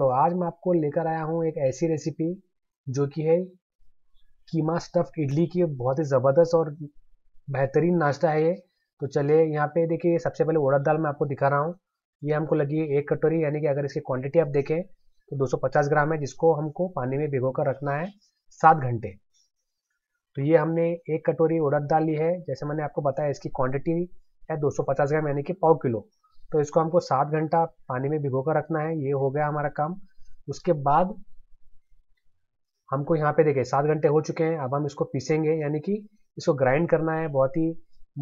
तो आज मैं आपको लेकर आया हूँ एक ऐसी रेसिपी जो कि है कीमा स्टफ इडली की बहुत ही ज़बरदस्त और बेहतरीन नाश्ता है ये तो चलिए यहाँ पे देखिए सबसे पहले उड़द दाल मैं आपको दिखा रहा हूँ ये हमको लगी है एक कटोरी यानी कि अगर इसकी क्वांटिटी आप देखें तो 250 ग्राम है जिसको हमको पानी में भिगो कर रखना है सात घंटे तो ये हमने एक कटोरी उड़द दाल ली है जैसे मैंने आपको बताया इसकी क्वान्टिटी है दो ग्राम यानी कि पाव किलो तो इसको हमको सात घंटा पानी में भिगो कर रखना है ये हो गया हमारा काम उसके बाद हमको यहाँ पे देखे सात घंटे हो चुके हैं अब हम इसको पीसेंगे यानी कि इसको ग्राइंड करना है बहुत ही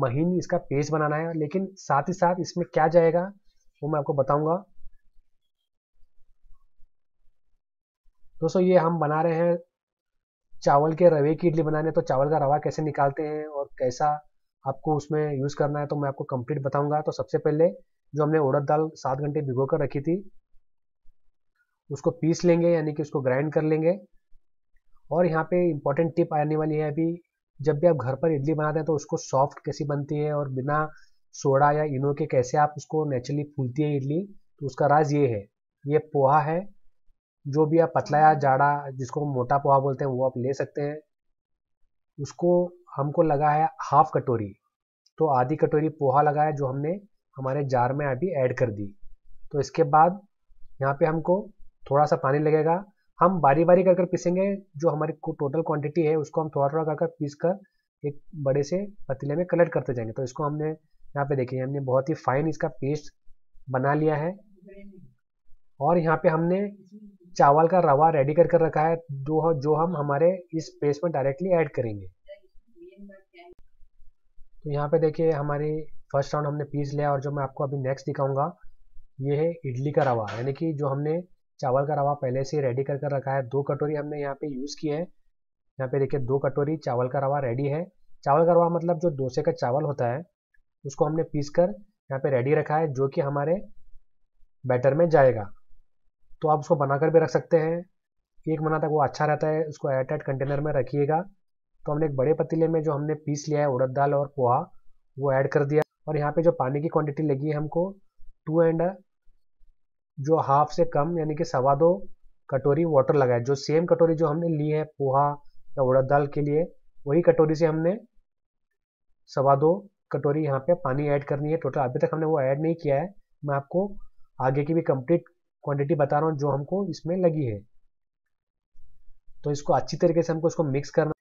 महीन इसका पेस्ट बनाना है लेकिन साथ ही साथ इसमें क्या जाएगा वो मैं आपको बताऊंगा दोस्तों ये हम बना रहे हैं चावल के रवे की इडली बनाने तो चावल का रवा कैसे निकालते हैं और कैसा आपको उसमें यूज़ करना है तो मैं आपको कंप्लीट बताऊंगा तो सबसे पहले जो हमने उड़द दाल सात घंटे भिगो कर रखी थी उसको पीस लेंगे यानी कि उसको ग्राइंड कर लेंगे और यहाँ पे इम्पॉर्टेंट टिप आने वाली है अभी जब भी आप घर पर इडली बनाते हैं तो उसको सॉफ्ट कैसी बनती है और बिना सोडा या इनो के कैसे आप उसको नेचुरली फूलती है इडली तो उसका राज ये है ये पोहा है जो भी आप पतला या जाड़ा जिसको मोटा पोहा बोलते हैं वो आप ले सकते हैं उसको हमको लगा है हाफ कटोरी तो आधी कटोरी पोहा लगा है जो हमने हमारे जार में अभी ऐड कर दी तो इसके बाद यहाँ पे हमको थोड़ा सा पानी लगेगा हम बारी बारी कर कर पीसेंगे जो हमारी टोटल क्वांटिटी है उसको हम थोड़ा थोड़ा कर कर पीस कर एक बड़े से पतीले में कलेक्ट करते जाएंगे तो इसको हमने यहाँ पे देखिए हमने बहुत ही फाइन इसका पेस्ट बना लिया है और यहाँ पे हमने चावल का रवा रेडी कर कर रखा है जो जो हम हमारे इस पेस्ट में डायरेक्टली ऐड करेंगे तो यहाँ पे देखिए हमारी फर्स्ट राउंड हमने पीस लिया और जो मैं आपको अभी नेक्स्ट दिखाऊंगा ये है इडली का रवा यानी कि जो हमने चावल का रवा पहले से रेडी कर कर रखा है दो कटोरी हमने यहाँ पे यूज़ की है यहाँ पे देखिए दो कटोरी चावल का रवा रेडी है चावल का रवा मतलब जो डोसे का चावल होता है उसको हमने पीस कर यहाँ पे रेडी रखा है जो कि हमारे बैटर में जाएगा तो आप उसको बनाकर भी रख सकते हैं एक महीना तक वो अच्छा रहता है उसको एयरटाइट कंटेनर में रखिएगा तो हमने एक बड़े पतीले में जो हमने पीस लिया है उड़द दाल और पोहा वो ऐड कर दिया और यहाँ पे जो पानी की क्वांटिटी लगी है हमको टू एंड जो हाफ से कम यानी कि सवा दो कटोरी वाटर लगाया जो सेम कटोरी जो हमने ली है पोहा या उड़द दाल के लिए वही कटोरी से हमने सवा दो कटोरी यहाँ पे पानी ऐड करनी है टोटल अभी तक हमने वो ऐड नहीं किया है मैं आपको आगे की भी कंप्लीट क्वांटिटी बता रहा हूँ जो हमको इसमें लगी है तो इसको अच्छी तरीके से हमको इसको मिक्स करना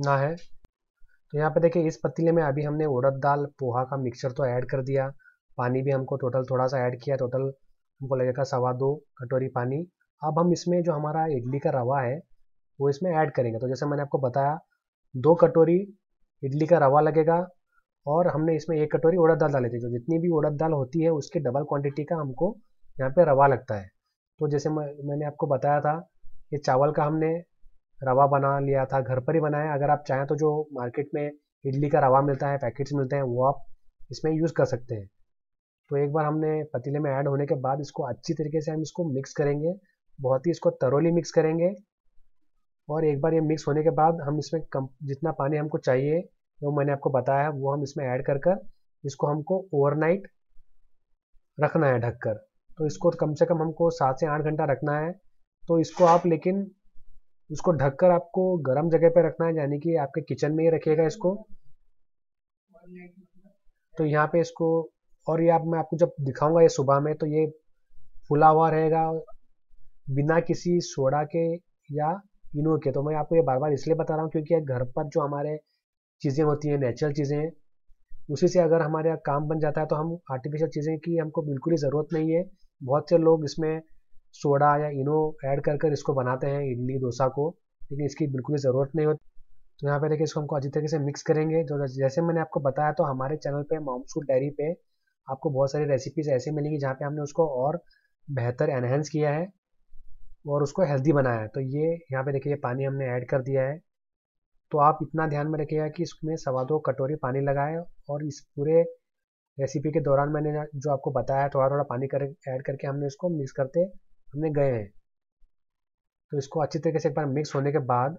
ना है तो यहाँ पे देखिए इस पतीले में अभी हमने उड़द दाल पोहा का मिक्सचर तो ऐड कर दिया पानी भी हमको टोटल थोड़ा सा ऐड किया टोटल हमको लगेगा सवा दो कटोरी पानी अब हम इसमें जो हमारा इडली का रवा है वो इसमें ऐड करेंगे तो जैसे मैंने आपको बताया दो कटोरी इडली का रवा लगेगा और हमने इसमें एक कटोरी उड़द दाल डाली थी जो तो जितनी भी उड़द दाल होती है उसके डबल क्वांटिटी का हमको यहाँ पे रवा लगता है तो जैसे मैं मैंने आपको बताया था कि चावल का हमने रवा बना लिया था घर पर ही बनाया अगर आप चाहें तो जो मार्केट में इडली का रवा मिलता है पैकेट्स मिलते हैं वो आप इसमें यूज़ कर सकते हैं तो एक बार हमने पतीले में ऐड होने के बाद इसको अच्छी तरीके से हम इसको मिक्स करेंगे बहुत ही इसको तरोली मिक्स करेंगे और एक बार ये मिक्स होने के बाद हम इसमें कम जितना पानी हमको चाहिए जो मैंने आपको बताया वो हम इसमें ऐड कर कर इसको हमको ओवरनाइट रखना है ढककर तो इसको कम से कम हमको सात से आठ घंटा रखना है तो इसको आप लेकिन इसको ढककर आपको गर्म जगह पे रखना है यानी कि आपके किचन में ही रखिएगा इसको तो यहाँ पे इसको और ये आप मैं आपको जब दिखाऊंगा ये सुबह में तो ये फुला हुआ रहेगा बिना किसी सोडा के या इनो के तो मैं आपको ये बार बार इसलिए बता रहा हूँ क्योंकि घर पर जो हमारे चीज़ें होती हैं नेचुरल चीज़ें हैं उसी से अगर हमारे यहाँ काम बन जाता है तो हम आर्टिफिशियल चीज़ें की हमको बिल्कुल ही ज़रूरत नहीं है बहुत से लोग इसमें सोडा या इनो ऐड कर कर इसको बनाते हैं इडली डोसा को लेकिन इसकी बिल्कुल भी ज़रूरत नहीं होती तो यहाँ पे देखिए इसको हमको अच्छी तरीके से मिक्स करेंगे जो तो जैसे मैंने आपको बताया तो हमारे चैनल पे मॉमसूर डायरी पे आपको बहुत सारी रेसिपीज ऐसे मिलेंगी जहाँ पे हमने उसको और बेहतर एनहेंस किया है और उसको हेल्दी बनाया है तो ये यहाँ पे देखिए पानी हमने ऐड कर दिया है तो आप इतना ध्यान में रखिएगा कि इसमें सवा दो कटोरी पानी लगाए और इस पूरे रेसिपी के दौरान मैंने जो आपको बताया थोड़ा थोड़ा पानी कर ऐड करके हमने इसको मिक्स करते हमने गए हैं तो इसको अच्छी तरीके से एक बार मिक्स होने के बाद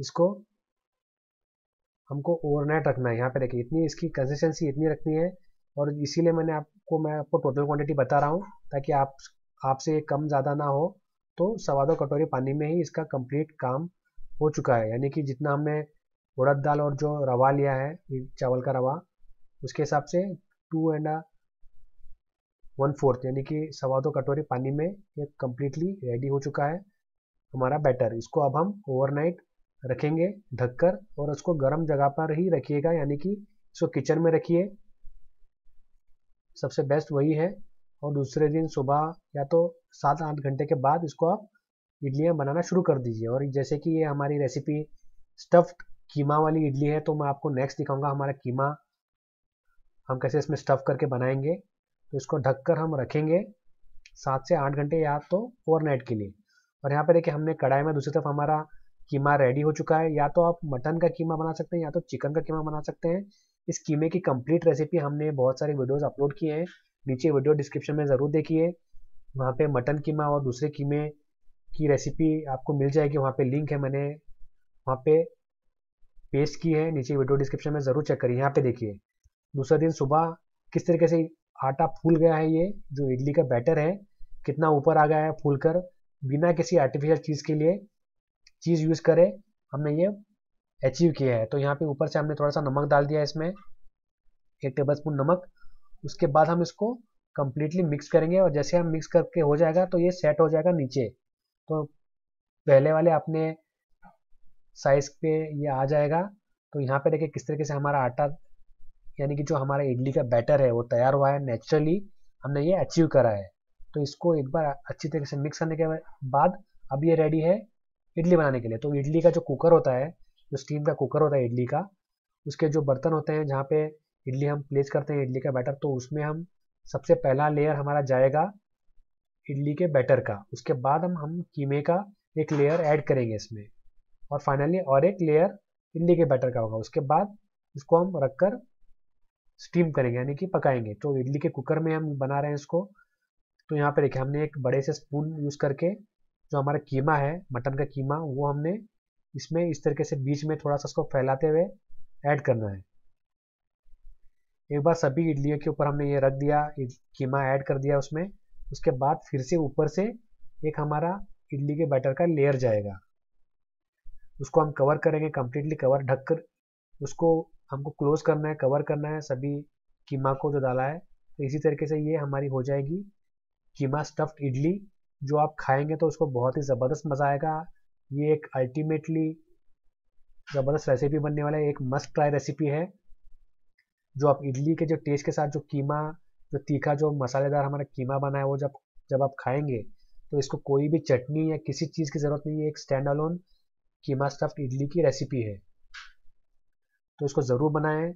इसको हमको ओवरनाइट रखना है यहाँ पे देखिए इतनी इसकी कंसिस्टेंसी इतनी रखनी है और इसीलिए मैंने आपको मैं आपको टोटल क्वांटिटी बता रहा हूँ ताकि आप आपसे कम ज़्यादा ना हो तो सवा दो कटोरी पानी में ही इसका कंप्लीट काम हो चुका है यानी कि जितना हमने उड़द दाल और जो रवा लिया है चावल का रवा उसके हिसाब से टू एंड वन फोर्थ यानी कि सवा दो कटोरी पानी में ये कम्प्लीटली रेडी हो चुका है हमारा बैटर इसको अब हम ओवरनाइट रखेंगे ढककर और उसको गर्म जगह पर ही रखिएगा यानी कि इसको किचन में रखिए सबसे बेस्ट वही है और दूसरे दिन सुबह या तो सात आठ घंटे के बाद इसको आप इडलियाँ बनाना शुरू कर दीजिए और जैसे कि ये हमारी रेसिपी स्टफ्ड कीमा वाली इडली है तो मैं आपको नेक्स्ट दिखाऊंगा हमारा कीमा हम कैसे इसमें स्टफ़ करके बनाएंगे तो इसको ढककर हम रखेंगे सात से आठ घंटे या तो नाइट के लिए और यहाँ पे देखिए हमने कढ़ाई में दूसरी तरफ हमारा कीमा रेडी हो चुका है या तो आप मटन का कीमा बना सकते हैं या तो चिकन का कीमा बना सकते हैं इस कीमे की कंप्लीट रेसिपी हमने बहुत सारे वीडियोस अपलोड किए हैं नीचे वीडियो डिस्क्रिप्शन में ज़रूर देखिए वहाँ पे मटन कीमा और दूसरे कीमे की रेसिपी आपको मिल जाएगी वहाँ पे लिंक है मैंने वहाँ पे पेस्ट की है नीचे वीडियो डिस्क्रिप्शन में ज़रूर चेक करिए यहाँ पे देखिए दूसरा दिन सुबह किस तरीके से आटा फूल गया है ये जो इडली का बैटर है कितना ऊपर आ गया है फूल कर बिना किसी आर्टिफिशियल चीज़ के लिए चीज़ यूज़ करे हमने ये अचीव किया है तो यहाँ पे ऊपर से हमने थोड़ा सा नमक डाल दिया है इसमें एक टेबल स्पून नमक उसके बाद हम इसको कम्प्लीटली मिक्स करेंगे और जैसे हम मिक्स करके हो जाएगा तो ये सेट हो जाएगा नीचे तो पहले वाले अपने साइज पे ये आ जाएगा तो यहाँ पे देखिए किस तरीके से हमारा आटा यानी कि जो हमारा इडली का बैटर है वो तैयार हुआ है नेचुरली हमने ये अचीव करा है तो इसको एक बार अच्छी तरीके से मिक्स करने के बाद अब ये रेडी है इडली बनाने के लिए तो इडली का जो कुकर होता है जो स्टीम का कुकर होता है इडली का उसके जो बर्तन होते हैं जहाँ पे इडली हम प्लेस करते हैं इडली का बैटर तो उसमें हम सबसे पहला लेयर हमारा जाएगा इडली के बैटर का उसके बाद हम हम कीमे का एक लेयर ऐड करेंगे इसमें और फाइनली और एक लेयर इडली के बैटर का होगा उसके बाद इसको हम रख कर स्टीम करेंगे यानी कि पकाएंगे तो इडली के कुकर में हम बना रहे हैं इसको तो यहाँ पे देखिए हमने एक बड़े से स्पून यूज़ करके जो हमारा कीमा है मटन का कीमा वो हमने इसमें इस तरीके से बीच में थोड़ा सा इसको फैलाते हुए ऐड करना है एक बार सभी इडलियों के ऊपर हमने ये रख दिया कीमा ऐड कर दिया उसमें उसके बाद फिर से ऊपर से एक हमारा इडली के बैटर का लेयर जाएगा उसको हम कवर करेंगे कम्प्लीटली कवर ढक कर उसको हमको क्लोज करना है कवर करना है सभी कीमा को जो डाला है तो इसी तरीके से ये हमारी हो जाएगी कीमा स्टफ्ड इडली जो आप खाएंगे तो उसको बहुत ही ज़बरदस्त मज़ा आएगा ये एक अल्टीमेटली ज़बरदस्त रेसिपी बनने वाला है एक मस्ट ट्राई रेसिपी है जो आप इडली के जो टेस्ट के साथ जो कीमा जो तीखा जो मसालेदार हमारा कीमा बना है वो जब जब आप खाएंगे तो इसको कोई भी चटनी या किसी चीज़ की ज़रूरत नहीं है एक stand alone keema stuffed idli की रेसिपी है तो इसको ज़रूर बनाएं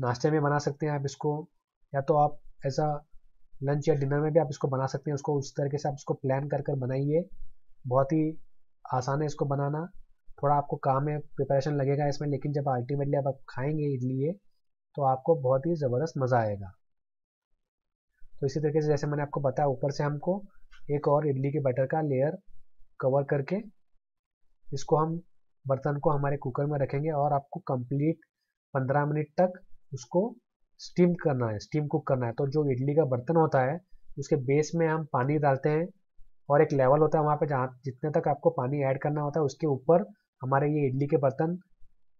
नाश्ते में बना सकते हैं आप इसको या तो आप ऐसा लंच या डिनर में भी आप इसको बना सकते हैं उसको उस तरीके से आप इसको प्लान कर कर बनाइए बहुत ही आसान है इसको बनाना थोड़ा आपको काम है प्रिपरेशन लगेगा इसमें लेकिन जब अल्टीमेटली आप, आप खाएंगे इडली ये तो आपको बहुत ही ज़बरदस्त मज़ा आएगा तो इसी तरीके से जैसे मैंने आपको बताया ऊपर से हमको एक और इडली के बैटर का लेयर कवर करके इसको हम बर्तन को हमारे कुकर में रखेंगे और आपको कंप्लीट 15 मिनट तक उसको स्टीम करना है स्टीम कुक करना है तो जो इडली का बर्तन होता है उसके बेस में हम पानी डालते हैं और एक लेवल होता है वहाँ पे जहाँ जितने तक आपको पानी ऐड करना होता है उसके ऊपर हमारे ये इडली के बर्तन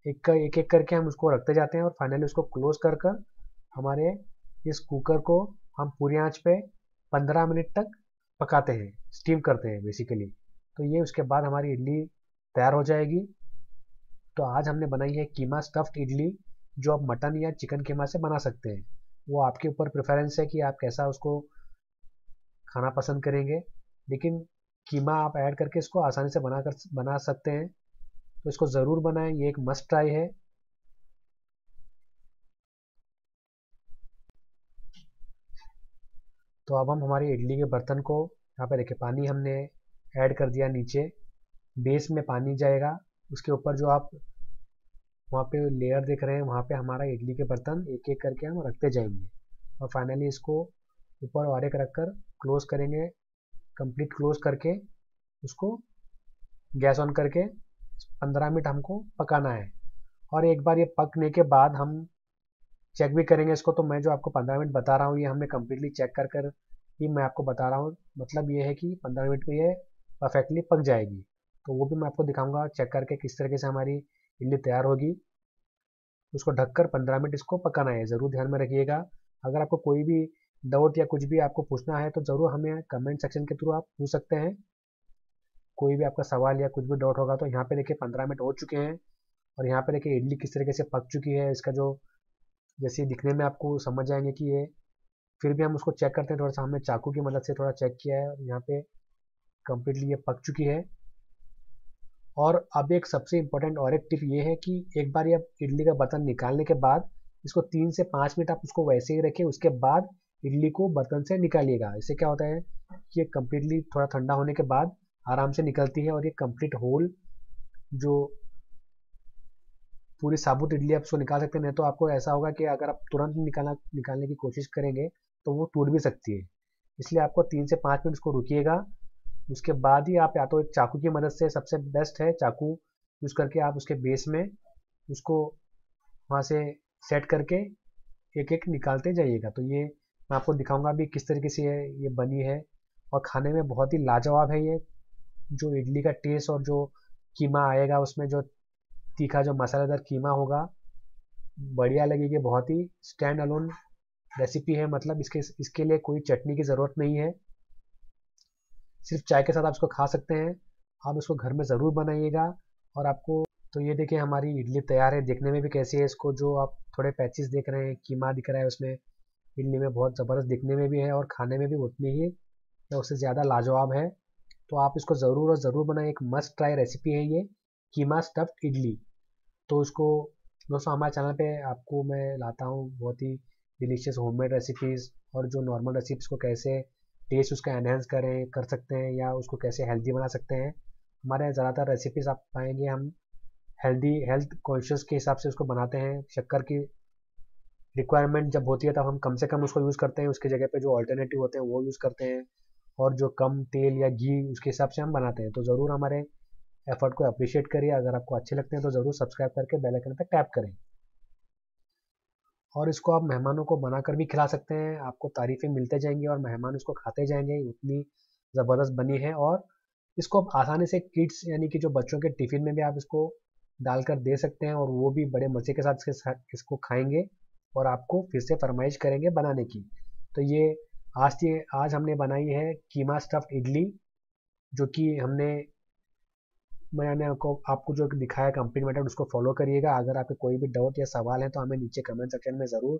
एक एक एक करके हम उसको रखते जाते हैं और फाइनली उसको क्लोज कर कर हमारे इस कुकर को हम पूरी आँच पे पंद्रह मिनट तक पकाते हैं स्टीम करते हैं बेसिकली तो ये उसके बाद हमारी इडली तैयार हो जाएगी तो आज हमने बनाई है कीमा स्टफ्ड इडली जो आप मटन या चिकन कीमा से बना सकते हैं वो आपके ऊपर प्रेफरेंस है कि आप कैसा उसको खाना पसंद करेंगे लेकिन कीमा आप ऐड करके इसको आसानी से बना कर बना सकते हैं तो इसको ज़रूर बनाएं ये एक मस्ट ट्राई है तो अब हम हमारी इडली के बर्तन को यहाँ पे देखिए पानी हमने ऐड कर दिया नीचे बेस में पानी जाएगा उसके ऊपर जो आप वहाँ पे लेयर देख रहे हैं वहाँ पे हमारा इडली के बर्तन एक एक करके हम रखते जाएंगे और फाइनली इसको ऊपर और एक रख कर क्लोज करेंगे कंप्लीट क्लोज करके उसको गैस ऑन करके 15 मिनट हमको पकाना है और एक बार ये पकने के बाद हम चेक भी करेंगे इसको तो मैं जो आपको 15 मिनट बता रहा हूँ ये हमने कम्प्लीटली चेक कर कर ही मैं आपको बता रहा हूँ मतलब ये है कि पंद्रह मिनट में ये परफेक्टली पक जाएगी तो वो भी मैं आपको दिखाऊंगा चेक करके किस तरीके से हमारी इडली तैयार होगी उसको ढककर 15 मिनट इसको पकाना है ज़रूर ध्यान में रखिएगा अगर आपको कोई भी डाउट या कुछ भी आपको पूछना है तो ज़रूर हमें कमेंट सेक्शन के थ्रू आप पूछ सकते हैं कोई भी आपका सवाल या कुछ भी डाउट होगा तो यहाँ पे देखिए पंद्रह मिनट हो चुके हैं और यहाँ पे देखिए इडली किस तरीके से पक चुकी है इसका जो जैसे दिखने में आपको समझ आएंगे कि ये फिर भी हम उसको चेक करते हैं थोड़ा सा हमने चाकू की मदद से थोड़ा चेक किया है और यहाँ पे कम्प्लीटली ये पक चुकी है और अब एक सबसे इम्पोर्टेंट और एक टिप ये है कि एक बार ये इडली का बर्तन निकालने के बाद इसको तीन से पाँच मिनट आप उसको वैसे ही रखें उसके बाद इडली को बर्तन से निकालिएगा इससे क्या होता है कि ये कम्प्लीटली थोड़ा ठंडा होने के बाद आराम से निकलती है और ये कम्प्लीट होल जो पूरी साबुत इडली आप उसको निकाल सकते हैं नहीं तो आपको ऐसा होगा कि अगर आप तुरंत निकालना निकालने की कोशिश करेंगे तो वो टूट भी सकती है इसलिए आपको तीन से पाँच मिनट उसको रुकिएगा उसके बाद ही आप या तो एक चाकू की मदद से सबसे बेस्ट है चाकू यूज़ करके आप उसके बेस में उसको वहाँ से सेट करके एक एक निकालते जाइएगा तो ये मैं आपको दिखाऊंगा भी किस तरीके से ये ये बनी है और खाने में बहुत ही लाजवाब है ये जो इडली का टेस्ट और जो कीमा आएगा उसमें जो तीखा जो मसालेदार कीमा होगा बढ़िया लगेगी बहुत ही स्टैंड अलोन रेसिपी है मतलब इसके इसके लिए कोई चटनी की ज़रूरत नहीं है सिर्फ चाय के साथ आप इसको खा सकते हैं आप इसको घर में ज़रूर बनाइएगा और आपको तो ये देखिए हमारी इडली तैयार है देखने में भी कैसी है इसको जो आप थोड़े पैचेस देख रहे हैं कीमा दिख रहा है उसमें इडली में बहुत ज़बरदस्त दिखने में भी है और खाने में भी उतनी ही या उससे ज़्यादा लाजवाब है तो आप इसको ज़रूर और ज़रूर बनाए एक मस्ट ट्राई रेसिपी है ये कीमा स्टफ्ड इडली तो उसको दोस्तों हमारे चैनल पे आपको मैं लाता हूँ बहुत ही डिलीशियस होममेड रेसिपीज़ और जो नॉर्मल रेसिपीज़ को कैसे टेस्ट उसका एनहेंस करें कर सकते हैं या उसको कैसे हेल्दी बना सकते हैं हमारे ज़्यादातर रेसिपीज आप पाएंगे हम हेल्दी हेल्थ कॉन्शियस के हिसाब से उसको बनाते हैं शक्कर की रिक्वायरमेंट जब होती है तब हम कम से कम उसको यूज़ करते हैं उसकी जगह पे जो ऑल्टरनेटिव होते हैं वो यूज़ करते हैं और जो कम तेल या घी उसके हिसाब से हम बनाते हैं तो ज़रूर हमारे एफर्ट को अप्रिशिएट करिए अगर आपको अच्छे लगते हैं तो ज़रूर सब्सक्राइब करके बेल आइकन पर टैप करें और इसको आप मेहमानों को बनाकर भी खिला सकते हैं आपको तारीफ़ें मिलते जाएंगी और मेहमान इसको खाते जाएंगे उतनी ज़बरदस्त बनी है और इसको आप आसानी से किड्स यानी कि जो बच्चों के टिफ़िन में भी आप इसको डालकर दे सकते हैं और वो भी बड़े मज़े के साथ इसके इसको खाएंगे और आपको फिर से फरमाइश करेंगे बनाने की तो ये आज ये आज हमने बनाई है कीमा स्टफ़ इडली जो कि हमने मैंने आपको आपको जो दिखाया कंपनी मेटर उसको फॉलो करिएगा अगर आपके कोई भी डाउट या सवाल है तो हमें नीचे कमेंट सेक्शन में ज़रूर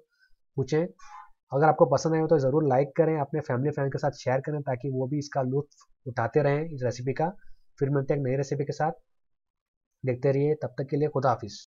पूछें अगर आपको पसंद आए हो तो ज़रूर लाइक करें अपने फैमिली फ्रेंड के साथ शेयर करें ताकि वो भी इसका लुत्फ उठाते रहें इस रेसिपी का फिर मिलते हैं एक नई रेसिपी के साथ देखते रहिए तब तक के लिए खुदा हाफिज़